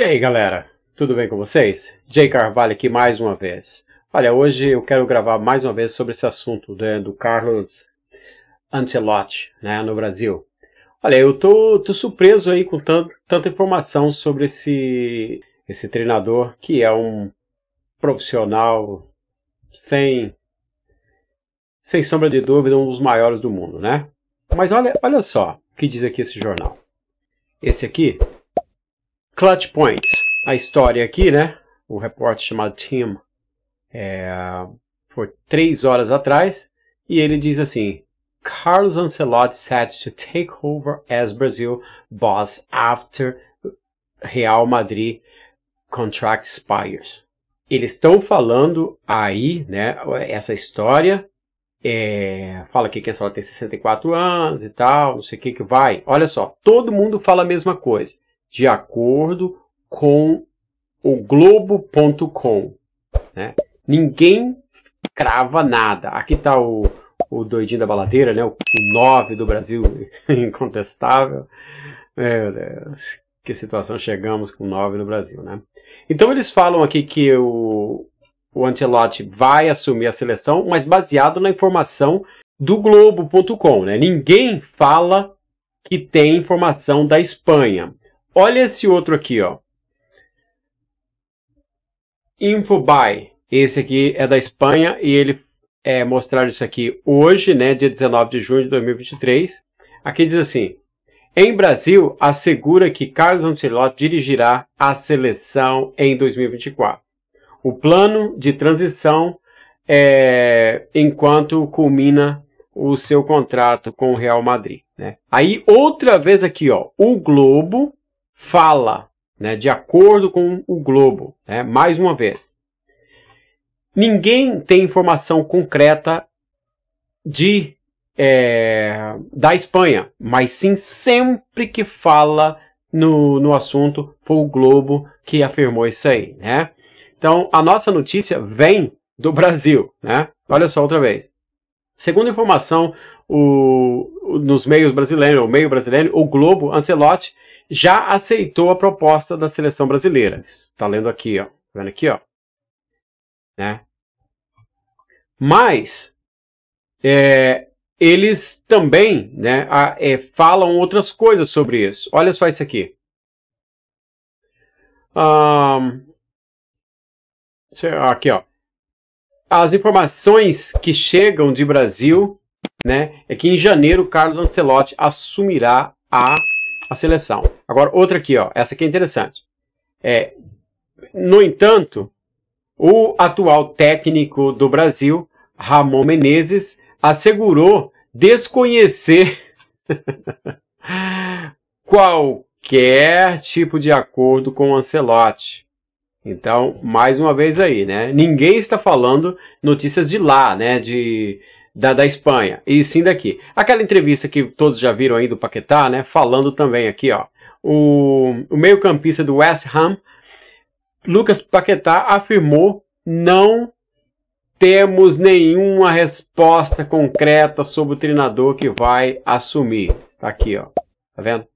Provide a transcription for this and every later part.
E aí galera, tudo bem com vocês? Jay Carvalho aqui mais uma vez. Olha, hoje eu quero gravar mais uma vez sobre esse assunto né, do Carlos Ancelotti né, no Brasil. Olha, eu tô, tô surpreso aí com tanto, tanta informação sobre esse, esse treinador que é um profissional sem, sem sombra de dúvida um dos maiores do mundo, né? Mas olha, olha só o que diz aqui esse jornal. Esse aqui Clutch Points. A história aqui, né? O repórter chamado Tim é, foi três horas atrás e ele diz assim: Carlos Ancelotti set to take over as Brazil boss after Real Madrid contract expires. Eles estão falando aí, né? Essa história é, fala aqui que a senhora tem 64 anos e tal, não sei o que que vai. Olha só, todo mundo fala a mesma coisa de acordo com o Globo.com. Né? Ninguém crava nada. Aqui está o, o doidinho da baladeira, né? o, o 9 do Brasil, incontestável. Meu Deus, que situação chegamos com 9 no Brasil, né? Então eles falam aqui que o, o Ancelotti vai assumir a seleção, mas baseado na informação do Globo.com, né? Ninguém fala que tem informação da Espanha. Olha esse outro aqui, ó. Infobuy. Esse aqui é da Espanha e ele é mostrar isso aqui hoje, né, dia 19 de junho de 2023. Aqui diz assim: Em Brasil, assegura que Carlos Ancelotti dirigirá a seleção em 2024. O plano de transição é enquanto culmina o seu contrato com o Real Madrid. Né? Aí outra vez aqui, ó, o Globo fala, né, de acordo com o Globo, né, mais uma vez. Ninguém tem informação concreta de é, da Espanha, mas sim sempre que fala no, no assunto foi o Globo que afirmou isso aí, né? Então a nossa notícia vem do Brasil, né? Olha só outra vez. Segundo informação o, nos meios brasileiros, o meio brasileiro, o Globo, Ancelotti já aceitou a proposta da seleção brasileira. Está lendo aqui, ó. Tá vendo aqui, ó. Né? Mas é, eles também né, a, é, falam outras coisas sobre isso. Olha só isso aqui. Um, aqui, ó. As informações que chegam de Brasil, né, é que em janeiro Carlos Ancelotti assumirá a a seleção. Agora, outra aqui, ó, essa aqui é interessante. É, no entanto, o atual técnico do Brasil, Ramon Menezes, assegurou desconhecer qualquer tipo de acordo com Ancelotti. Então, mais uma vez aí, né? Ninguém está falando notícias de lá, né? De da, da Espanha, e sim daqui. Aquela entrevista que todos já viram aí do Paquetá, né, falando também aqui, ó, o, o meio-campista do West Ham, Lucas Paquetá, afirmou não temos nenhuma resposta concreta sobre o treinador que vai assumir. Tá aqui, ó. Tá vendo?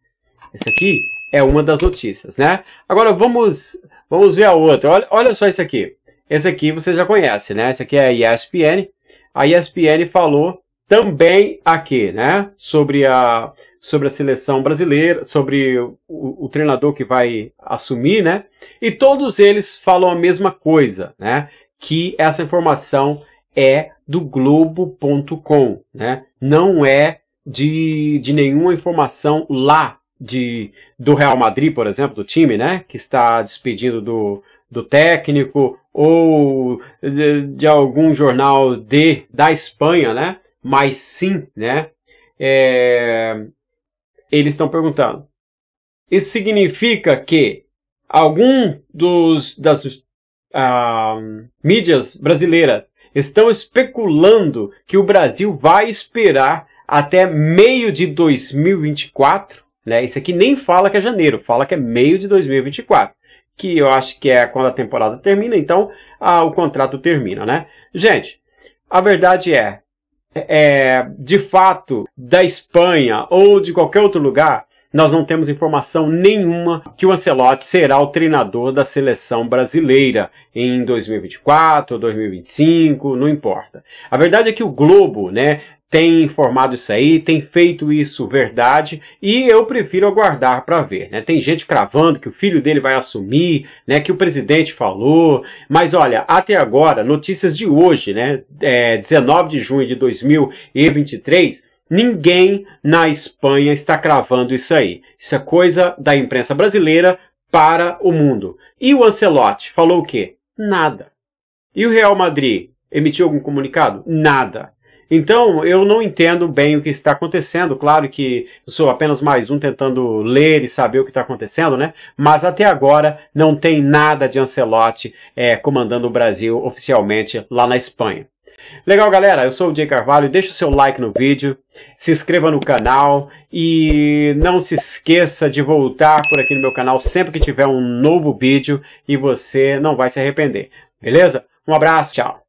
Esse aqui é uma das notícias, né? Agora vamos, vamos ver a outra. Olha, olha só isso aqui. Esse aqui você já conhece, né? Esse aqui é a ESPN. A ESPN falou também aqui, né? Sobre a, sobre a seleção brasileira, sobre o, o, treinador que vai assumir, né? E todos eles falam a mesma coisa, né? Que essa informação é do Globo.com, né? Não é de, de nenhuma informação lá de, do Real Madrid, por exemplo, do time, né? Que está despedindo do, do técnico ou de, de algum jornal de, da Espanha, né? Mas sim, né? É, eles estão perguntando. Isso significa que algum dos das uh, mídias brasileiras estão especulando que o Brasil vai esperar até meio de 2024, né? Isso aqui nem fala que é janeiro, fala que é meio de 2024 que eu acho que é quando a temporada termina, então o contrato termina, né? Gente, a verdade é, é, de fato, da Espanha ou de qualquer outro lugar, nós não temos informação nenhuma que o Ancelotti será o treinador da seleção brasileira em 2024, 2025, não importa. A verdade é que o Globo, né, tem informado isso aí, tem feito isso verdade, e eu prefiro aguardar para ver. Né? Tem gente cravando que o filho dele vai assumir, né, que o presidente falou, mas olha, até agora, notícias de hoje, né, é, 19 de junho de 2023, ninguém na Espanha está cravando isso aí. Isso é coisa da imprensa brasileira para o mundo. E o Ancelotti falou o quê? Nada. E o Real Madrid emitiu algum comunicado? Nada. Então, eu não entendo bem o que está acontecendo. Claro que sou apenas mais um tentando ler e saber o que está acontecendo, né? Mas até agora não tem nada de Ancelotti é, comandando o Brasil oficialmente lá na Espanha. Legal, galera? Eu sou o Jay Carvalho. Deixa o seu like no vídeo, se inscreva no canal e não se esqueça de voltar por aqui no meu canal sempre que tiver um novo vídeo e você não vai se arrepender. Beleza? Um abraço, tchau!